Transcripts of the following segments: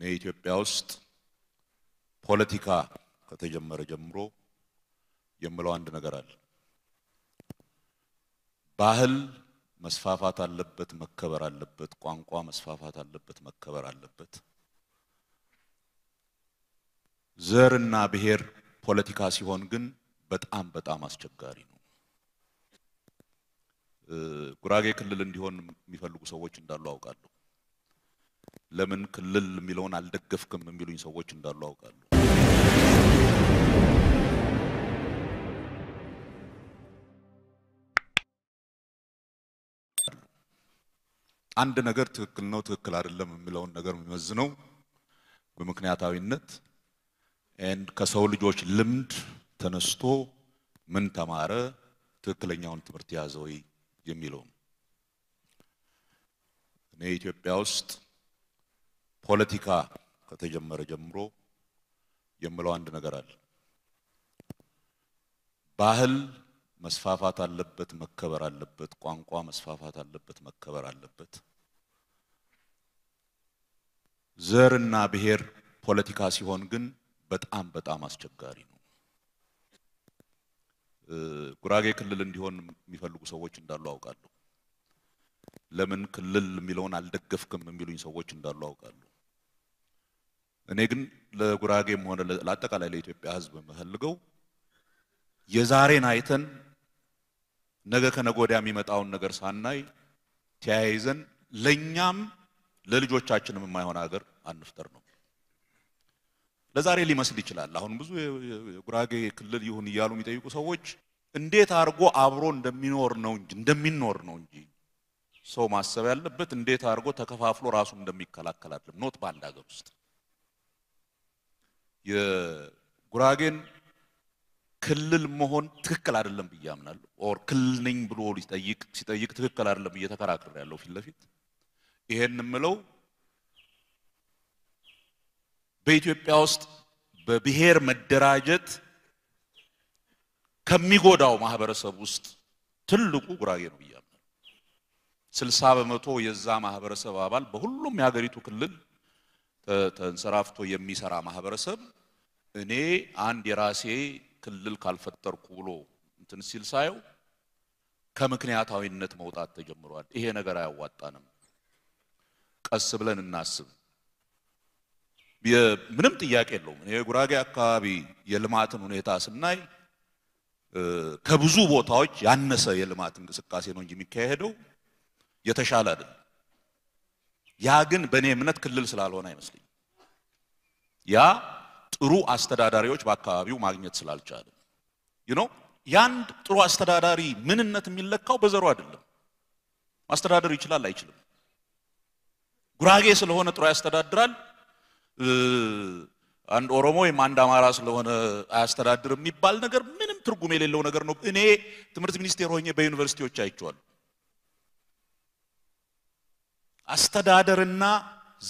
እኔ ኢትዮጵያ ውስጥ ፖለቲካ ከተጀመረ ጀምሮ የምለው አንድ ነገር አለ። ባህል መስፋፋት አለበት፣ መከበር አለበት። ቋንቋ መስፋፋት አለበት፣ መከበር አለበት። ዘር እና ብሔር ፖለቲካ ሲሆን ግን በጣም በጣም አስቸጋሪ ነው። ጉራጌ ክልል እንዲሆን የሚፈልጉ ሰዎች እንዳሉ አውቃለሁ። ለምን ክልል የሚለውን አልደገፍክም የሚሉኝ ሰዎች እንዳሉ አውቃለሁ። አንድ ነገር ትክክል ነው፣ ትክክል አይደለም የሚለውን ነገር የሚመዝነው በምክንያታዊነት ኤንድ ከሰው ልጆች ልምድ ተነስቶ ምን ተማረ፣ ትክክለኛውን ትምህርት የያዘ ወይ የሚለው እኔ ኢትዮጵያ ውስጥ ፖለቲካ ከተጀመረ ጀምሮ የምለው አንድ ነገር አለ። ባህል መስፋፋት አለበት፣ መከበር አለበት። ቋንቋ መስፋፋት አለበት፣ መከበር አለበት። ዘር እና ብሔር ፖለቲካ ሲሆን ግን በጣም በጣም አስቸጋሪ ነው። ጉራጌ ክልል እንዲሆን የሚፈልጉ ሰዎች እንዳሉ አውቃለሁ። ለምን ክልል የሚለውን አልደገፍክም የሚሉኝ ሰዎች እንዳሉ አውቃለሁ። እኔ ግን ለጉራጌም ሆነ ለአጠቃላይ ለኢትዮጵያ ሕዝብ የምፈልገው የዛሬን አይተን ነገ ከነጎዳ የሚመጣውን ነገር ሳናይ ተያይዘን ለእኛም ለልጆቻችንም የማይሆን ሀገር አንፍጠር ነው። ለዛሬ ሊመስል ይችላል። አሁን ብዙ የጉራጌ ክልል ይሁን እያሉ የሚጠይቁ ሰዎች እንዴት አድርጎ አብሮ እንደሚኖር ነው እንጂ እንደሚኖር ነው እንጂ ሰው ማሰብ ያለበት እንዴት አድርጎ ተከፋፍሎ ራሱን እንደሚከላከል አይደለም። ኖት በአንድ ሀገር ውስጥ የጉራጌን ክልል መሆን ትክክል አይደለም ብዬ አምናለሁ። ኦር ክልል ነኝ ብሎ ሊጠይቅ ሲጠይቅ ትክክል አይደለም ብዬ ተከራክሬ ያለው ፊት ለፊት ይሄን የምለው በኢትዮጵያ ውስጥ በብሔር መደራጀት ከሚጎዳው ማህበረሰብ ውስጥ ትልቁ ጉራጌ ነው ብዬ አምናለሁ። ስልሳ በመቶ የዛ ማህበረሰብ አባል በሁሉም የሀገሪቱ ክልል ተንሰራፍቶ የሚሰራ ማህበረሰብ እኔ አንድ የራሴ ክልል ካልፈጠርኩ ብሎ እንትን ሲል ሳየው ከምክንያታዊነት መውጣት ተጀምሯል። ይሄ ነገር አያዋጣንም፣ ቀስ ብለን እናስብ። ምንም ጥያቄ የለውም። እኔ የጉራጌ አካባቢ የልማትን ሁኔታ ስናይ ከብዙ ቦታዎች ያነሰ የልማት እንቅስቃሴ ነው እንጂ የሚካሄደው የተሻለ አይደለም። ያ ግን በእኔ እምነት ክልል ስላልሆነ አይመስለኝም ያ ጥሩ አስተዳዳሪዎች በአካባቢው ማግኘት ስላልቻለ ነው። የአንድ ጥሩ አስተዳዳሪ ምንነት የሚለካው በዘሩ አይደለም። ማስተዳደር ይችላል አይችልም። ጉራጌ ስለሆነ ጥሩ ያስተዳድራል፣ አንድ ኦሮሞ ወይም አንድ አማራ ስለሆነ አያስተዳድር የሚባል ነገር ምንም ትርጉም የሌለው ነገር ነው። እኔ ትምህርት ሚኒስቴር ሆኜ በዩኒቨርሲቲዎች አይቼዋለሁ። አስተዳደርና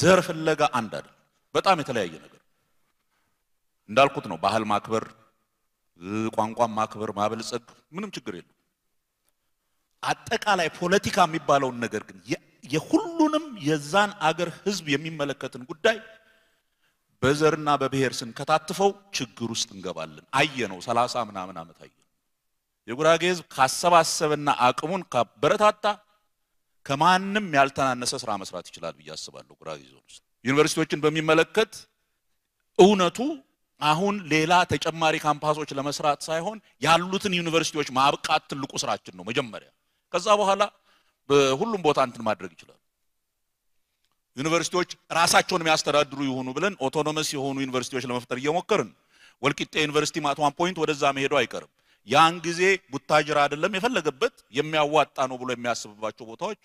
ዘር ፍለጋ አንድ አይደለም፣ በጣም የተለያየ ነገር እንዳልኩት ነው። ባህል ማክበር፣ ቋንቋ ማክበር፣ ማበልጸግ ምንም ችግር የለም። አጠቃላይ ፖለቲካ የሚባለውን ነገር ግን የሁሉንም የዛን አገር ህዝብ የሚመለከትን ጉዳይ በዘርና በብሔር ስንከታትፈው ችግር ውስጥ እንገባለን። አየ ነው ሰላሳ ምናምን ዓመት አየ የጉራጌ ህዝብ ካሰባሰበና አቅሙን ካበረታታ ከማንም ያልተናነሰ ስራ መስራት ይችላል ብዬ አስባለሁ። ጉራጌ ዞን ውስጥ ዩኒቨርሲቲዎችን በሚመለከት እውነቱ አሁን ሌላ ተጨማሪ ካምፓሶች ለመስራት ሳይሆን ያሉትን ዩኒቨርሲቲዎች ማብቃት ትልቁ ስራችን ነው መጀመሪያ። ከዛ በኋላ በሁሉም ቦታ እንትን ማድረግ ይችላል። ዩኒቨርሲቲዎች ራሳቸውን የሚያስተዳድሩ ይሆኑ ብለን ኦቶኖመስ የሆኑ ዩኒቨርሲቲዎች ለመፍጠር እየሞከርን ወልቂጤ ዩኒቨርሲቲ ማትዋን ፖይንት ወደዛ መሄዱ አይቀርም። ያን ጊዜ ቡታጅራ አይደለም የፈለገበት የሚያዋጣ ነው ብሎ የሚያስብባቸው ቦታዎች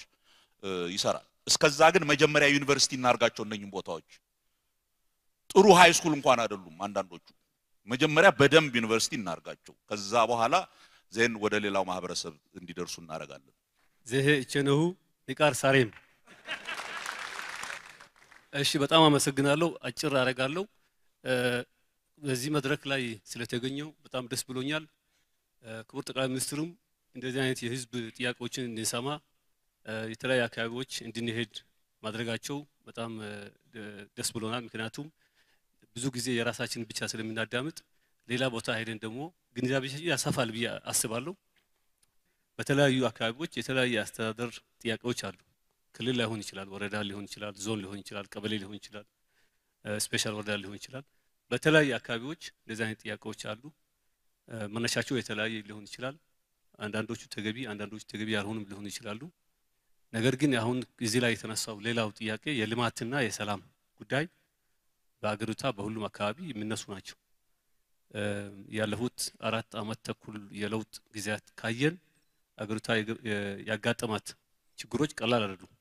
ይሰራል። እስከዛ ግን መጀመሪያ ዩኒቨርሲቲ እናርጋቸው እነኝም ቦታዎች ጥሩ ሃይ ስኩል እንኳን አይደሉም አንዳንዶቹ። መጀመሪያ በደንብ ዩኒቨርሲቲ እናርጋቸው። ከዛ በኋላ ዜን ወደ ሌላው ማህበረሰብ እንዲደርሱ እናደርጋለን። ዘሄ እቸነሁ ንቃር ሳሬም። እሺ፣ በጣም አመሰግናለሁ። አጭር አደርጋለሁ። በዚህ መድረክ ላይ ስለተገኘው በጣም ደስ ብሎኛል። ክቡር ጠቅላይ ሚኒስትሩም እንደዚህ አይነት የህዝብ ጥያቄዎችን እንድንሰማ የተለያዩ አካባቢዎች እንድንሄድ ማድረጋቸው በጣም ደስ ብሎናል። ምክንያቱም ብዙ ጊዜ የራሳችንን ብቻ ስለምናዳምጥ ሌላ ቦታ ሄደን ደግሞ ግንዛቤ ያሰፋል ብዬ አስባለሁ። በተለያዩ አካባቢዎች የተለያዩ አስተዳደር ጥያቄዎች አሉ። ክልል ላይሆን ይችላል፣ ወረዳ ሊሆን ይችላል፣ ዞን ሊሆን ይችላል፣ ቀበሌ ሊሆን ይችላል፣ ስፔሻል ወረዳ ሊሆን ይችላል። በተለያዩ አካባቢዎች እንደዚህ አይነት ጥያቄዎች አሉ። መነሻቸው የተለያየ ሊሆን ይችላል። አንዳንዶቹ ተገቢ፣ አንዳንዶቹ ተገቢ ያልሆኑም ሊሆኑ ይችላሉ። ነገር ግን አሁን እዚህ ላይ የተነሳው ሌላው ጥያቄ የልማትና የሰላም ጉዳይ በአገሪቷ በሁሉም አካባቢ የሚነሱ ናቸው። ያለፉት አራት አመት ተኩል የለውጥ ጊዜያት ካየን አገሪቷ ያጋጠማት ችግሮች ቀላል አይደሉም።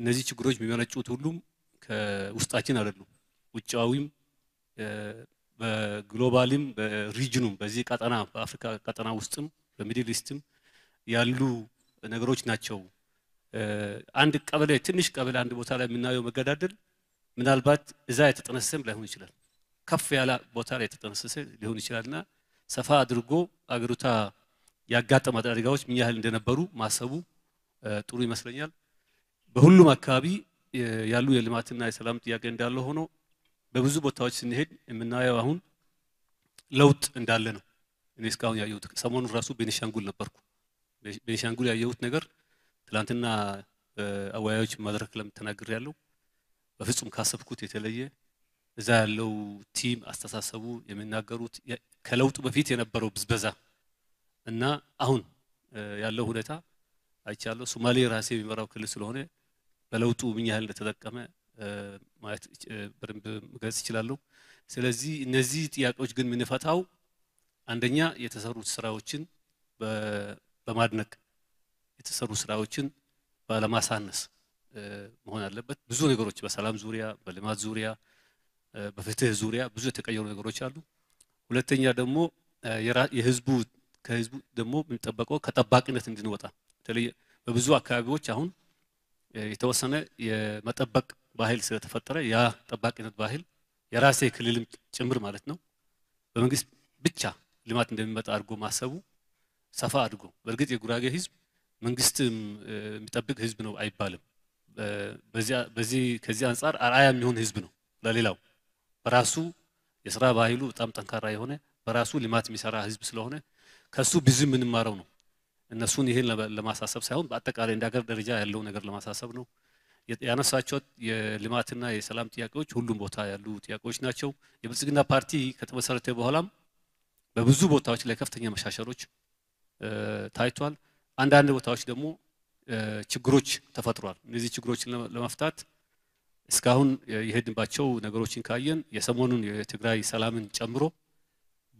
እነዚህ ችግሮች የሚመነጩት ሁሉም ከውስጣችን አይደሉም። ውጫዊም በግሎባልም በሪጅኑም በዚህ ቀጠና በአፍሪካ ቀጠና ውስጥም በሚድል ኢስትም ያሉ ነገሮች ናቸው። አንድ ቀበሌ ትንሽ ቀበሌ አንድ ቦታ ላይ የምናየው መገዳደል ምናልባት እዛ የተጠነሰሰም ላይሆን ይችላል። ከፍ ያለ ቦታ ላይ የተጠነሰሰ ሊሆን ይችላልና ሰፋ አድርጎ አገሪቷ ያጋጠማት አደጋዎች ምን ያህል እንደነበሩ ማሰቡ ጥሩ ይመስለኛል። በሁሉም አካባቢ ያሉ የልማትና የሰላም ጥያቄ እንዳለ ሆኖ በብዙ ቦታዎች ስንሄድ የምናየው አሁን ለውጥ እንዳለ ነው። እኔ እስካሁን ያየሁት ሰሞኑን ራሱ ቤኒሻንጉል ነበርኩ። ቤኒሻንጉል ያየሁት ነገር ትላንትና አወያዮች መድረክ ለምተናግር ያለው በፍጹም ካሰብኩት የተለየ እዛ ያለው ቲም አስተሳሰቡ የሚናገሩት ከለውጡ በፊት የነበረው ብዝበዛ እና አሁን ያለው ሁኔታ አይቻለሁ። ሶማሌ ራሴ የሚመራው ክልል ስለሆነ በለውጡ ምን ያህል እንደተጠቀመ ማየት በደንብ መግለጽ ይችላለሁ። ስለዚህ እነዚህ ጥያቄዎች ግን የምንፈታው አንደኛ የተሰሩት ስራዎችን በማድነቅ የተሰሩ ስራዎችን ባለማሳነስ መሆን አለበት። ብዙ ነገሮች በሰላም ዙሪያ፣ በልማት ዙሪያ፣ በፍትህ ዙሪያ ብዙ የተቀየሩ ነገሮች አሉ። ሁለተኛ ደግሞ የህዝቡ ከህዝቡ ደግሞ የሚጠበቀው ከጠባቂነት እንድንወጣ በተለይ በብዙ አካባቢዎች አሁን የተወሰነ የመጠበቅ ባህል ስለተፈጠረ ያ ጠባቂነት ባህል የራሴ ክልልም ጭምር ማለት ነው በመንግስት ብቻ ልማት እንደሚመጣ አድርጎ ማሰቡ ሰፋ አድርጎ በእርግጥ የጉራጌ ህዝብ መንግስትም የሚጠብቅ ህዝብ ነው አይባልም። በዚህ ከዚህ አንጻር አርአያ የሚሆን ህዝብ ነው ለሌላው በራሱ የስራ ባህሉ በጣም ጠንካራ የሆነ በራሱ ልማት የሚሰራ ህዝብ ስለሆነ ከሱ ብዙ የምንማረው ነው። እነሱን ይህን ለማሳሰብ ሳይሆን በአጠቃላይ እንደ ሀገር ደረጃ ያለው ነገር ለማሳሰብ ነው። ያነሳቸው የልማትና የሰላም ጥያቄዎች ሁሉም ቦታ ያሉ ጥያቄዎች ናቸው። የብልጽግና ፓርቲ ከተመሰረተ በኋላም በብዙ ቦታዎች ላይ ከፍተኛ መሻሸሮች ታይቷል። አንዳንድ ቦታዎች ደግሞ ችግሮች ተፈጥሯል። እነዚህ ችግሮችን ለመፍታት እስካሁን የሄድንባቸው ነገሮችን ካየን የሰሞኑን የትግራይ ሰላምን ጨምሮ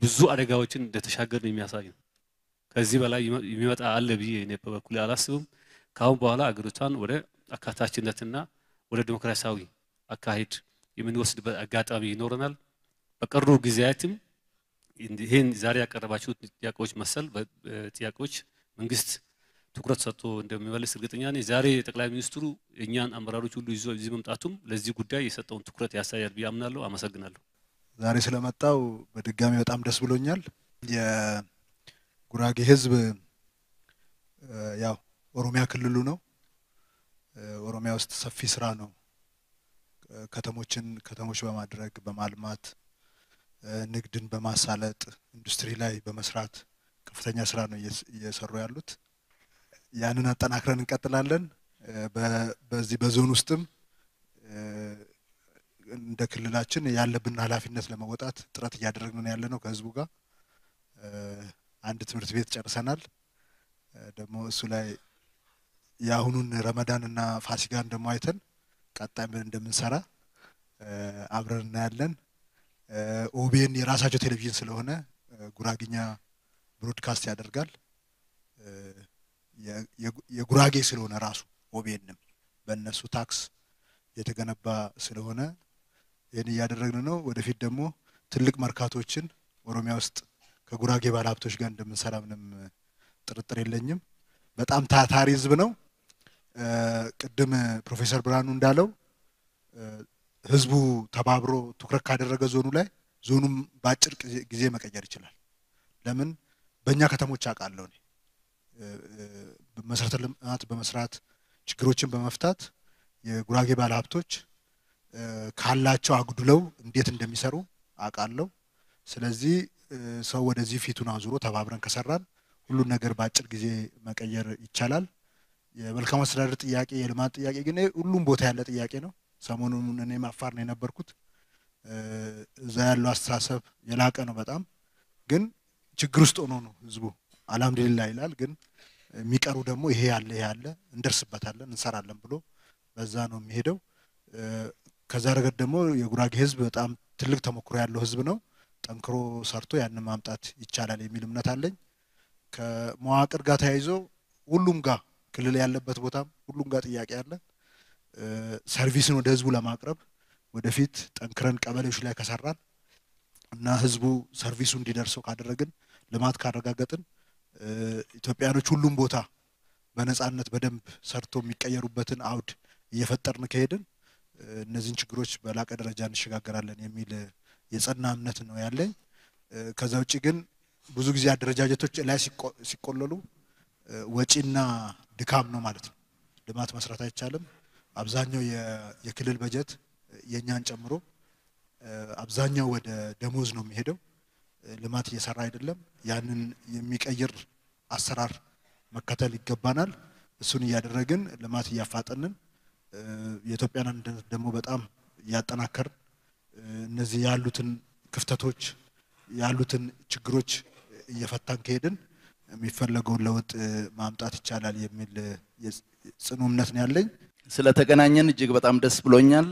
ብዙ አደጋዎችን እንደተሻገርን የሚያሳይ ነው። ከዚህ በላይ የሚመጣ አለ ብዬ እኔ በበኩሌ አላስብም። ከአሁን በኋላ አገሪቷን ወደ አካታችነትና ወደ ዲሞክራሲያዊ አካሄድ የምንወስድበት አጋጣሚ ይኖረናል። በቀሩ ጊዜያትም ይህን ዛሬ ያቀረባችሁ ጥያቄዎች መሰል ጥያቄዎች መንግስት ትኩረት ሰጥቶ እንደሚመልስ እርግጠኛ ነኝ። ዛሬ ጠቅላይ ሚኒስትሩ እኛን አመራሮች ሁሉ ይዞ እዚህ መምጣቱም ለዚህ ጉዳይ የሰጠውን ትኩረት ያሳያል ብዬ አምናለሁ። አመሰግናለሁ። ዛሬ ስለመጣው በድጋሚ በጣም ደስ ብሎኛል። የጉራጌ ህዝብ ያው ኦሮሚያ ክልሉ ነው። ኦሮሚያ ውስጥ ሰፊ ስራ ነው። ከተሞችን ከተሞች በማድረግ በማልማት ንግድን በማሳለጥ ኢንዱስትሪ ላይ በመስራት ከፍተኛ ስራ ነው እየሰሩ ያሉት። ያንን አጠናክረን እንቀጥላለን። በዚህ በዞን ውስጥም እንደ ክልላችን ያለብን ኃላፊነት ለመወጣት ጥረት እያደረግን ያለ ነው ከህዝቡ ጋር አንድ ትምህርት ቤት ጨርሰናል። ደግሞ እሱ ላይ የአሁኑን ረመዳን እና ፋሲካን ደግሞ አይተን ቀጣይ እንደምንሰራ አብረን እናያለን። ኦቤን የራሳቸው ቴሌቪዥን ስለሆነ ጉራግኛ ብሮድካስት ያደርጋል። የጉራጌ ስለሆነ ራሱ ኦቤንም በእነሱ ታክስ የተገነባ ስለሆነ ይህን እያደረግን ነው። ወደፊት ደግሞ ትልቅ መርካቶችን ኦሮሚያ ውስጥ ከጉራጌ ባለሀብቶች ጋር እንደምንሰራ ምንም ጥርጥር የለኝም። በጣም ታታሪ ህዝብ ነው። ቅድም ፕሮፌሰር ብርሃኑ እንዳለው ህዝቡ ተባብሮ ትኩረት ካደረገ ዞኑ ላይ ዞኑም በአጭር ጊዜ መቀየር ይችላል። ለምን በእኛ ከተሞች አውቃለሁ እኔ መሰረተ ልማት በመስራት ችግሮችን በመፍታት የጉራጌ ባለሀብቶች ካላቸው አጉድለው እንዴት እንደሚሰሩ አውቃለሁ። ስለዚህ ሰው ወደዚህ ፊቱን አዙሮ ተባብረን ከሰራን ሁሉን ነገር በአጭር ጊዜ መቀየር ይቻላል። የመልካም አስተዳደር ጥያቄ፣ የልማት ጥያቄ ግን ሁሉም ቦታ ያለ ጥያቄ ነው። ሰሞኑን እኔ አፋር ነው የነበርኩት። እዛ ያለው አስተሳሰብ የላቀ ነው በጣም ግን ችግር ውስጥ ሆኖ ነው ህዝቡ አልሐምዱሊላህ ይላል። ግን የሚቀሩ ደግሞ ይሄ ያለ ይሄ ያለ እንደርስበታለን፣ እንሰራለን ብሎ በዛ ነው የሚሄደው። ከዛ ረገድ ደግሞ የጉራጌ ህዝብ በጣም ትልቅ ተሞክሮ ያለው ህዝብ ነው። ጠንክሮ ሰርቶ ያንን ማምጣት ይቻላል የሚል እምነት አለኝ። ከመዋቅር ጋር ተያይዞ ሁሉም ጋር ክልል ያለበት ቦታም ሁሉም ጋር ጥያቄ አለ። ሰርቪስን ወደ ህዝቡ ለማቅረብ ወደፊት ጠንክረን ቀበሌዎች ላይ ከሰራን እና ህዝቡ ሰርቪሱ እንዲደርሰው ካደረግን ልማት ካረጋገጥን ኢትዮጵያኖች ሁሉም ቦታ በነጻነት በደንብ ሰርቶ የሚቀየሩበትን አውድ እየፈጠርን ከሄድን እነዚህን ችግሮች በላቀ ደረጃ እንሸጋገራለን የሚል የጸና እምነት ነው ያለኝ። ከዛ ውጭ ግን ብዙ ጊዜ አደረጃጀቶች ላይ ሲቆለሉ ወጪና ድካም ነው ማለት ነው። ልማት መስራት አይቻልም። አብዛኛው የክልል በጀት የእኛን ጨምሮ አብዛኛው ወደ ደሞዝ ነው የሚሄደው። ልማት እየሰራ አይደለም። ያንን የሚቀይር አሰራር መከተል ይገባናል። እሱን እያደረግን ልማት እያፋጠንን የኢትዮጵያን አንድነት ደግሞ በጣም እያጠናከርን እነዚህ ያሉትን ክፍተቶች ያሉትን ችግሮች እየፈታን ከሄድን የሚፈለገውን ለውጥ ማምጣት ይቻላል የሚል ጽኑ እምነት ነው ያለኝ። ስለተገናኘን እጅግ በጣም ደስ ብሎኛል።